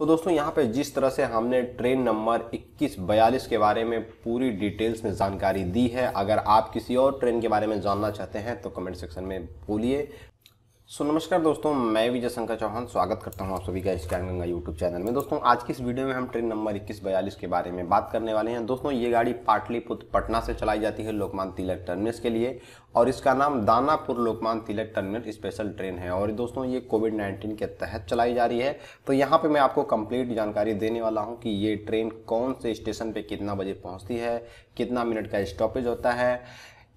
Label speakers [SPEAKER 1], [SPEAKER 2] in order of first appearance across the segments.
[SPEAKER 1] तो दोस्तों यहाँ पे जिस तरह से हमने ट्रेन नंबर 2142 के बारे में पूरी डिटेल्स में जानकारी दी है अगर आप किसी और ट्रेन के बारे में जानना चाहते हैं तो कमेंट सेक्शन में बोलिए सो नमस्कार दोस्तों मैं विजय शंकर चौहान स्वागत करता हूं आप सभी का स्कैन गंगा यूट्यूब चैनल में दोस्तों आज की इस वीडियो में हम ट्रेन नंबर इक्कीस बयालीस के बारे में बात करने वाले हैं दोस्तों ये गाड़ी पाटलिपुत्र पटना से चलाई जाती है लोकमान तिलक टर्मिनस के लिए और इसका नाम Danapur Lokmanya Tilak terminal special train है और दोस्तों ये कोविड नाइन्टीन के तहत चलाई जा रही है तो यहाँ पर मैं आपको कंप्लीट जानकारी देने वाला हूँ कि ये ट्रेन कौन से स्टेशन पर कितना बजे पहुँचती है कितना मिनट का स्टॉपेज होता है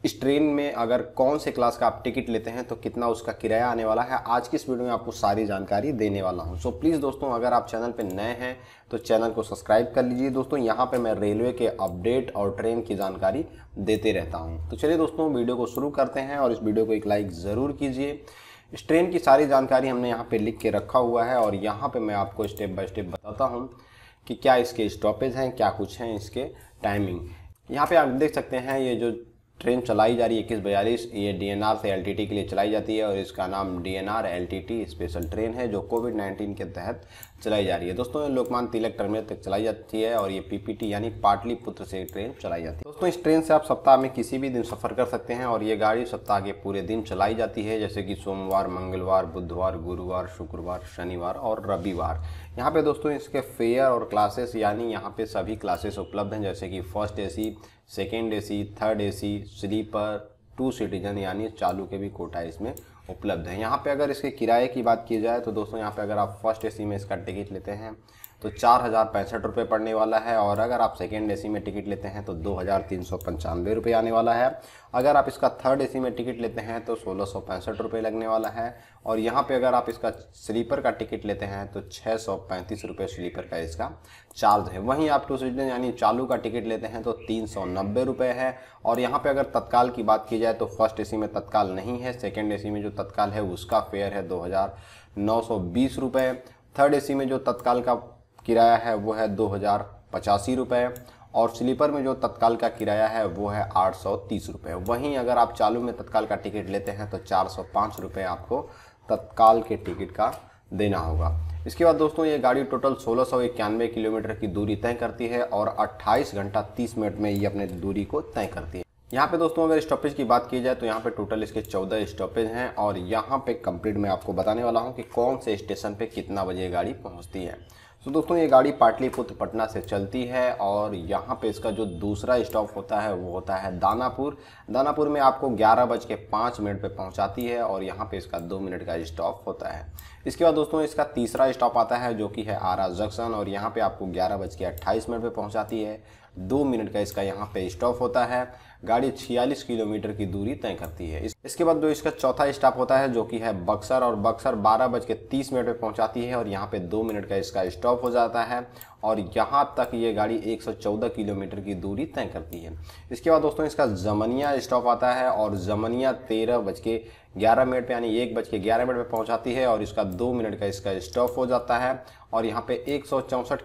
[SPEAKER 1] इस ट्रेन में अगर कौन से क्लास का आप टिकट लेते हैं तो कितना उसका किराया आने वाला है आज की इस वीडियो में आपको सारी जानकारी देने वाला हूं सो so, प्लीज़ दोस्तों अगर आप चैनल पर नए हैं तो चैनल को सब्सक्राइब कर लीजिए दोस्तों यहाँ पर मैं रेलवे के अपडेट और ट्रेन की जानकारी देते रहता हूँ तो चलिए दोस्तों वीडियो को शुरू करते हैं और इस वीडियो को एक लाइक ज़रूर कीजिए इस ट्रेन की सारी जानकारी हमने यहाँ पर लिख के रखा हुआ है और यहाँ पर मैं आपको स्टेप बाय स्टेप बताता हूँ कि क्या इसके स्टॉपेज हैं क्या कुछ हैं इसके टाइमिंग यहाँ पे आप देख सकते हैं ये जो ट्रेन चलाई जा रही है इक्कीस बयालीस ये डीएनआर से एलटीटी के लिए चलाई जाती है और इसका नाम डीएनआर एलटीटी स्पेशल ट्रेन है जो कोविड 19 के तहत चलाई जा रही है दोस्तों लोकमान तिलक टर्मिनल तक चलाई जाती है और ये पीपीटी यानी पुत्र से ट्रेन चलाई जाती है दोस्तों इस ट्रेन से आप सप्ताह में किसी भी दिन सफ़र कर सकते हैं और ये गाड़ी सप्ताह के पूरे दिन चलाई जाती है जैसे कि सोमवार मंगलवार बुधवार गुरुवार शुक्रवार शनिवार और रविवार यहाँ पे दोस्तों इसके फेयर और क्लासेस यानी यहाँ पे सभी क्लासेस उपलब्ध हैं जैसे कि first A second AC third AC sleeper two citizen यानी चालू के भी कोटा इसमें उपलब्ध है यहाँ पे अगर इसके किराए की बात की जाए तो दोस्तों यहाँ पे अगर आप फर्स्ट एसी में इसका टिकट लेते हैं तो चार हज़ार पैंसठ रुपये पड़ने वाला है और अगर आप सेकेंड ए में टिकट लेते हैं तो दो हज़ार तीन सौ पंचानवे रुपये आने वाला है अगर आप इसका थर्ड ए में टिकट लेते हैं तो सोलह सौ पैंसठ रुपये लगने वाला है और यहाँ पे अगर आप इसका स्लीपर का टिकट लेते हैं तो छः सौ पैंतीस रुपये स्लीपर का इसका चार्ज है वहीं आप टू सीटर यानी चालू का टिकट लेते हैं तो तीन सौ नब्बे रुपये है और यहाँ पे अगर तत्काल की बात की जाए तो फर्स्ट ए में तत्काल नहीं है सेकेंड ए में जो तत्काल है उसका फेयर है दो हज़ार नौ सौ बीस रुपये थर्ड ए में जो तत्काल का किराया है वो है दो हज़ार पचासी रुपये और स्लीपर में जो तत्काल का किराया है वो है आठ सौ तीस रुपये वहीं अगर आप चालू में तत्काल का टिकट लेते हैं तो चार सौ पाँच रुपये आपको तत्काल के टिकट का देना होगा इसके बाद दोस्तों ये गाड़ी टोटल सोलह सौ इक्यानवे किलोमीटर की दूरी तय करती है और 28 घंटा 30 मिनट में ये अपने दूरी को तय करती है यहाँ पे दोस्तों अगर स्टॉपेज की बात की जाए तो यहाँ पे टोटल इसके 14 स्टॉपेज हैं और यहाँ पे कंप्लीट मैं आपको बताने वाला हूँ कि कौन से स्टेशन पे कितना बजे गाड़ी पहुँचती है तो दोस्तों ये गाड़ी पाटलिपुत्र पटना से चलती है और यहाँ पे इसका जो दूसरा स्टॉप होता है वो होता है दानापुर दानापुर में आपको ग्यारह बज के पाँच मिनट पर पहुँचाती है और यहाँ पे इसका दो मिनट का स्टॉप होता है इसके बाद दोस्तों इसका तीसरा स्टॉप आता है जो कि है आरा जंक्शन और यहाँ पे आपको ग्यारह बज के अट्ठाईस मिनट पर पहुँचाती है दो मिनट का इसका यहाँ पे स्टॉप होता है गाड़ी छियालीस किलोमीटर की दूरी तय करती है इसके बाद जो इसका चौथा स्टॉप होता है जो कि है बक्सर और बक्सर बारह बज के तीस मिनट पर पहुँचाती है और यहाँ पे दो मिनट का इसका स्टॉप हो जाता है और यहाँ तक ये गाड़ी 114 किलोमीटर की दूरी तय करती है इसके बाद दोस्तों इसका जमनिया स्टॉप आता है और जमनिया तेरह बज के ग्यारह मिनट पर यानी एक बज के ग्यारह मिनट पर पहुँचाती है और इसका दो मिनट का इसका स्टॉप हो जाता है और यहाँ पे एक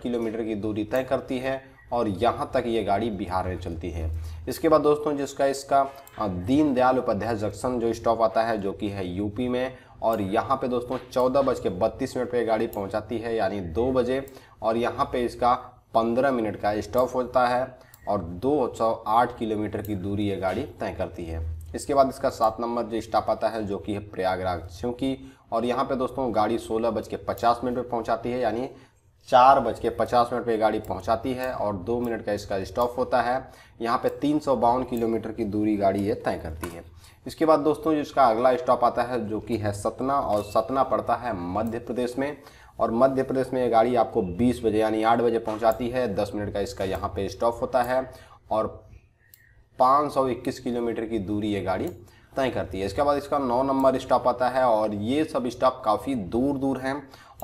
[SPEAKER 1] किलोमीटर की दूरी तय करती है और यहाँ तक ये गाड़ी बिहार में चलती है इसके बाद दोस्तों जिसका इसका दीनदयाल उपाध्याय जंक्शन जो स्टॉप आता है जो कि है यूपी में और यहाँ पे दोस्तों चौदह बज के बत्तीस मिनट पर गाड़ी पहुँचाती है यानी दो बजे और यहाँ पर इसका पंद्रह मिनट का स्टॉप होता है और दो सौ आठ किलोमीटर की दूरी ये गाड़ी तय करती है इसके बाद इसका सात नंबर जो स्टॉप आता है जो कि है प्रयागराज क्योंकि और यहाँ पे दोस्तों गाड़ी सोलह बज के पचास मिनट पर पहुँचाती है यानी चार बज के पचास मिनट पर गाड़ी पहुंचाती है और दो मिनट का इसका स्टॉप होता है यहाँ पे तीन सौ बावन किलोमीटर की दूरी गाड़ी ये तय करती है इसके बाद दोस्तों इसका अगला स्टॉप आता है जो कि है सतना और सतना पड़ता है मध्य प्रदेश में और मध्य प्रदेश में ये गाड़ी आपको बीस बजे यानी आठ बजे पहुँचाती है दस मिनट का इसका यहाँ पर स्टॉप होता है और पाँच किलोमीटर की दूरी ये गाड़ी तय करती है इसके बाद इसका नौ नंबर स्टॉप आता है और ये सब स्टॉप काफ़ी दूर दूर हैं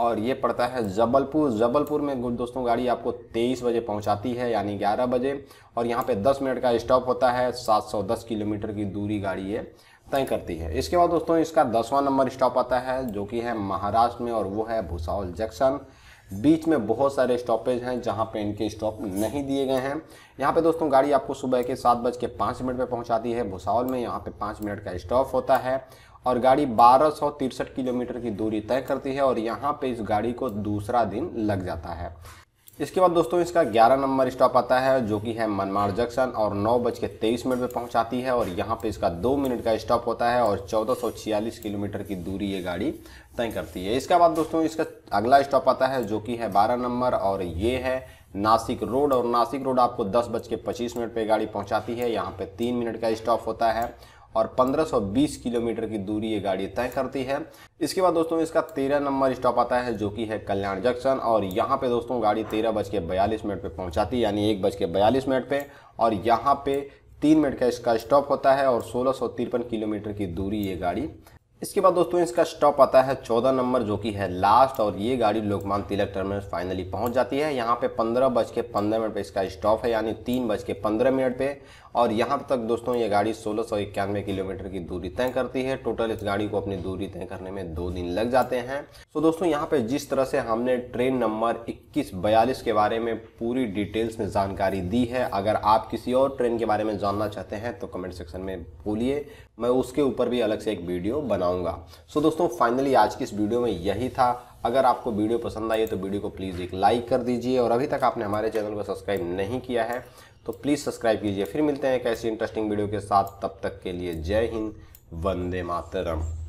[SPEAKER 1] और ये पड़ता है जबलपुर जबलपुर में दोस्तों गाड़ी आपको 23 बजे पहुंचाती है यानी 11 बजे और यहाँ पे 10 मिनट का स्टॉप होता है 710 किलोमीटर की दूरी गाड़ी ये तय करती है इसके बाद दोस्तों इसका दसवां नंबर स्टॉप आता है जो कि है महाराष्ट्र में और वो है भूसावल जंक्शन बीच में बहुत सारे स्टॉपेज हैं जहाँ पे इनके स्टॉप नहीं दिए गए हैं यहाँ पे दोस्तों गाड़ी आपको सुबह के सात बज के पाँच मिनट पर पहुँचाती है भुसावल में यहाँ पे पाँच मिनट का स्टॉप होता है और गाड़ी बारह किलोमीटर की दूरी तय करती है और यहाँ पे इस गाड़ी को दूसरा दिन लग जाता है इसके बाद दोस्तों इसका 11 नंबर स्टॉप आता है जो कि है मनमार जंक्शन और नौ बज के तेईस मिनट पर पहुंचाती है और यहाँ पे इसका दो मिनट का स्टॉप होता है और चौदह किलोमीटर की दूरी ये गाड़ी तय करती है इसके बाद दोस्तों इसका अगला स्टॉप आता है जो कि है बारह नंबर और ये है नासिक रोड और नासिक रोड आपको दस बज के पच्चीस मिनट पर गाड़ी पहुंचाती है यहाँ पे तीन मिनट का स्टॉप होता है और 1520 किलोमीटर की दूरी ये गाड़ी तय करती है इसके बाद दोस्तों इसका 13 नंबर स्टॉप आता है जो कि है कल्याण जंक्शन और यहाँ पे दोस्तों गाड़ी तेरह बज के बयालीस मिनट पर पहुँचाती है यानी एक बज के बयालीस मिनट पर और यहाँ पे तीन मिनट का इसका स्टॉप होता है और सोलह किलोमीटर की दूरी ये गाड़ी इसके बाद दोस्तों इसका स्टॉप आता है चौदह नंबर जो कि है लास्ट और ये गाड़ी लोकमान तिलक टर्मिनल फाइनली पहुंच जाती है यहाँ पे पंद्रह बज के पंद्रह मिनट पे इसका स्टॉप है यानी तीन बज के पंद्रह मिनट पे और यहाँ तक दोस्तों ये गाड़ी सोलह सौ इक्यानवे किलोमीटर की दूरी तय करती है टोटल इस गाड़ी को अपनी दूरी तय करने में दो दिन लग जाते हैं तो दोस्तों यहाँ पे जिस तरह से हमने ट्रेन नंबर इक्कीस बयालीस के बारे में पूरी डिटेल्स में जानकारी दी है अगर आप किसी और ट्रेन के बारे में जानना चाहते हैं तो कमेंट सेक्शन में बोलिए मैं उसके ऊपर भी अलग से एक वीडियो बना बनाऊंगा सो so, दोस्तों फाइनली आज की इस वीडियो में यही था अगर आपको वीडियो पसंद आई तो वीडियो को प्लीज़ एक लाइक कर दीजिए और अभी तक आपने हमारे चैनल को सब्सक्राइब नहीं किया है तो प्लीज़ सब्सक्राइब कीजिए फिर मिलते हैं एक ऐसी इंटरेस्टिंग वीडियो के साथ तब तक के लिए जय हिंद वंदे मातरम